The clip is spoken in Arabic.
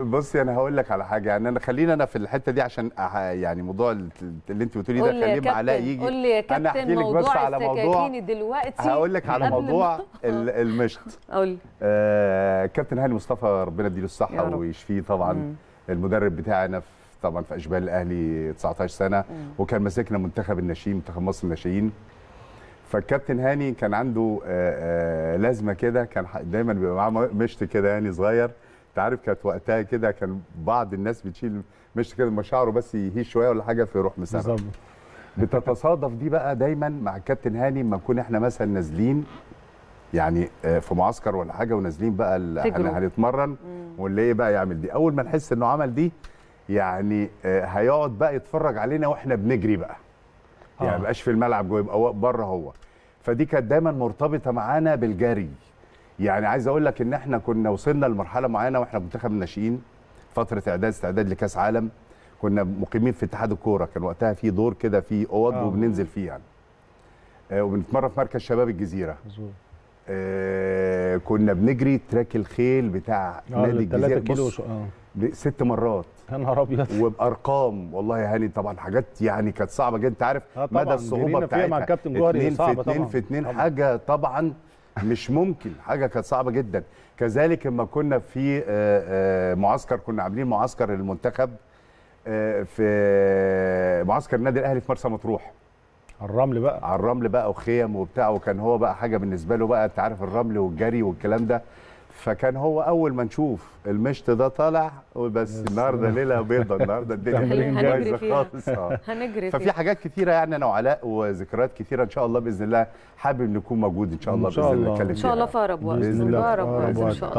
بصي يعني انا هقول لك على حاجه يعني انا خلينا انا في الحته دي عشان يعني موضوع اللي انت بتقولي ده خليه علاء يجي قول لي يا كابتن انا احكي لك بس على موضوع دلوقتي هقول لك على موضوع آه. المشط قول آه كابتن هاني مصطفى ربنا يديله الصحه ويشفيه طبعا مم. المدرب بتاعنا في طبعا في اشبال الاهلي 19 سنه مم. وكان ماسكنا منتخب الناشئين منتخب مصر الناشئين فالكابتن هاني كان عنده آآ آه، آآ آه، لازمه كده كان دايما بيبقى معاه مشط كده يعني صغير انت عارف كانت وقتها كده كان بعض الناس بتشيل مش كده مشاعره بس يهيش شويه ولا حاجه فيروح مسافر بتتصادف دي بقى دايما مع الكابتن هاني لما نكون احنا مثلا نازلين يعني آه، في معسكر ولا حاجه ونازلين بقى هنتمرن ونلاقي بقى يعمل دي اول ما نحس انه عمل دي يعني آه، هيقعد بقى يتفرج علينا واحنا بنجري بقى يعني ما آه. في الملعب جوه يبقى بره هو فدي كانت دايما مرتبطه معانا بالجري يعني عايز اقول لك ان احنا كنا وصلنا لمرحله معينه واحنا منتخب الناشئين فتره اعداد استعداد لكاس عالم كنا مقيمين في اتحاد الكوره كان وقتها في دور كده في اوض آه. وبننزل فيه يعني آه وبنتمرن في مركز شباب الجزيره آه كنا بنجري تراك الخيل بتاع آه نادي الجزيره كيلو آه. ست مرات يا نهار ابيض وبارقام والله يا هاني طبعا حاجات يعني كانت صعبه جدا انت عارف آه مدى الصعوبه بتاعتها مع الكابتن جوهري صعبه طبعا في اتنين حاجه طبعا مش ممكن حاجه كانت صعبه جدا كذلك لما كنا في آه، آه، معسكر كنا عاملين معسكر للمنتخب آه، في معسكر النادي الاهلي في مرسى مطروح على الرمل بقى على الرمل بقى وخيم وبتاع وكان هو بقى حاجه بالنسبه له بقى انت عارف الرمل والجري والكلام ده فكان هو اول ما نشوف المشط ده طالع بس النهارده ليله بيضه النهارده الدنيا بايظه خالص آه. هنجري ففي حاجات كتيره يعني انا وعلاء وذكريات كتيره ان شاء الله باذن الله حابب نكون موجود ان شاء الله باذن الله ان شاء الله في اقرب وقت الله في اقرب وقت ان شاء الله